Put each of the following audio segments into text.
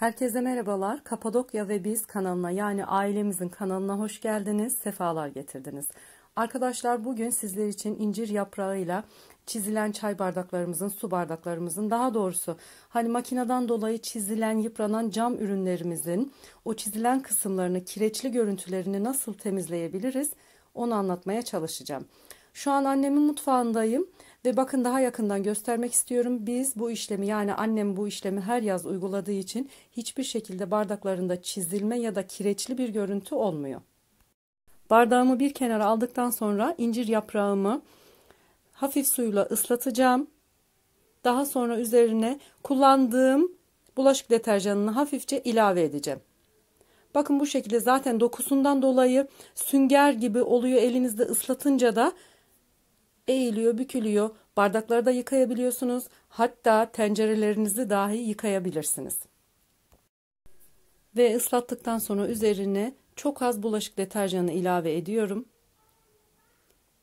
Herkese merhabalar. Kapadokya ve Biz kanalına yani ailemizin kanalına hoş geldiniz. Sefalar getirdiniz. Arkadaşlar bugün sizler için incir yaprağıyla çizilen çay bardaklarımızın, su bardaklarımızın daha doğrusu hani makineden dolayı çizilen, yıpranan cam ürünlerimizin o çizilen kısımlarını, kireçli görüntülerini nasıl temizleyebiliriz onu anlatmaya çalışacağım. Şu an annemin mutfağındayım. Ve bakın daha yakından göstermek istiyorum. Biz bu işlemi yani annem bu işlemi her yaz uyguladığı için hiçbir şekilde bardaklarında çizilme ya da kireçli bir görüntü olmuyor. Bardağımı bir kenara aldıktan sonra incir yaprağımı hafif suyla ıslatacağım. Daha sonra üzerine kullandığım bulaşık deterjanını hafifçe ilave edeceğim. Bakın bu şekilde zaten dokusundan dolayı sünger gibi oluyor elinizde ıslatınca da eğiliyor, bükülüyor. Bardakları da yıkayabiliyorsunuz. Hatta tencerelerinizi dahi yıkayabilirsiniz. Ve ıslattıktan sonra üzerine çok az bulaşık deterjanı ilave ediyorum.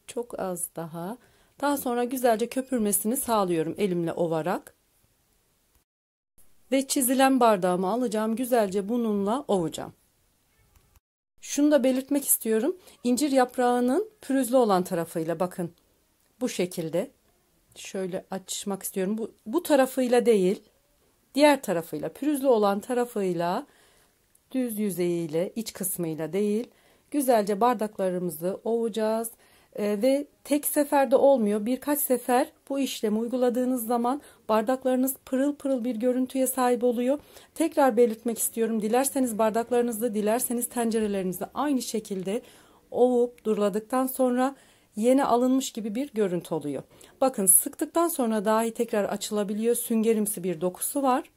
Çok az daha. Daha sonra güzelce köpürmesini sağlıyorum elimle ovarak. Ve çizilen bardağımı alacağım. Güzelce bununla ovacağım. Şunu da belirtmek istiyorum. İncir yaprağının pürüzlü olan tarafıyla bakın bu şekilde şöyle açmak istiyorum. Bu, bu tarafıyla değil diğer tarafıyla pürüzlü olan tarafıyla düz yüzeyiyle iç kısmıyla değil güzelce bardaklarımızı ovacağız ee, ve tek seferde olmuyor birkaç sefer bu işlemi uyguladığınız zaman bardaklarınız pırıl pırıl bir görüntüye sahip oluyor tekrar belirtmek istiyorum dilerseniz bardaklarınızda dilerseniz tencerelerinizde aynı şekilde ovup durladıktan sonra yeni alınmış gibi bir görüntü oluyor. Bakın sıktıktan sonra dahi tekrar açılabiliyor. Süngerimsi bir dokusu var.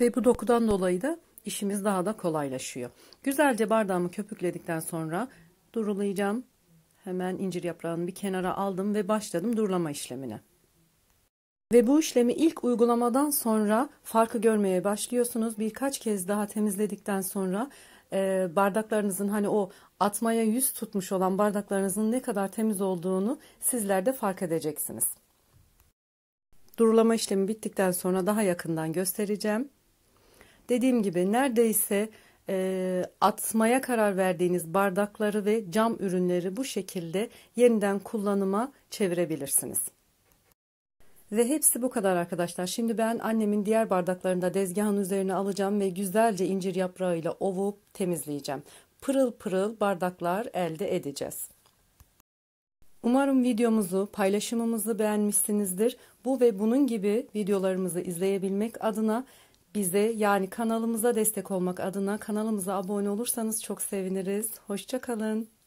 Ve bu dokudan dolayı da işimiz daha da kolaylaşıyor. Güzelce bardağımı köpükledikten sonra durulayacağım. Hemen incir yaprağını bir kenara aldım ve başladım durlama işlemine. Ve bu işlemi ilk uygulamadan sonra farkı görmeye başlıyorsunuz. Birkaç kez daha temizledikten sonra e, bardaklarınızın hani o atmaya yüz tutmuş olan bardaklarınızın ne kadar temiz olduğunu sizler de fark edeceksiniz. Durulama işlemi bittikten sonra daha yakından göstereceğim. Dediğim gibi neredeyse e, atmaya karar verdiğiniz bardakları ve cam ürünleri bu şekilde yeniden kullanıma çevirebilirsiniz. Ve hepsi bu kadar arkadaşlar. Şimdi ben annemin diğer bardaklarında dezgahın üzerine alacağım ve güzelce incir yaprağıyla ovup temizleyeceğim. Pırıl pırıl bardaklar elde edeceğiz. Umarım videomuzu, paylaşımımızı beğenmişsinizdir. Bu ve bunun gibi videolarımızı izleyebilmek adına bize yani kanalımıza destek olmak adına kanalımıza abone olursanız çok seviniriz. Hoşçakalın.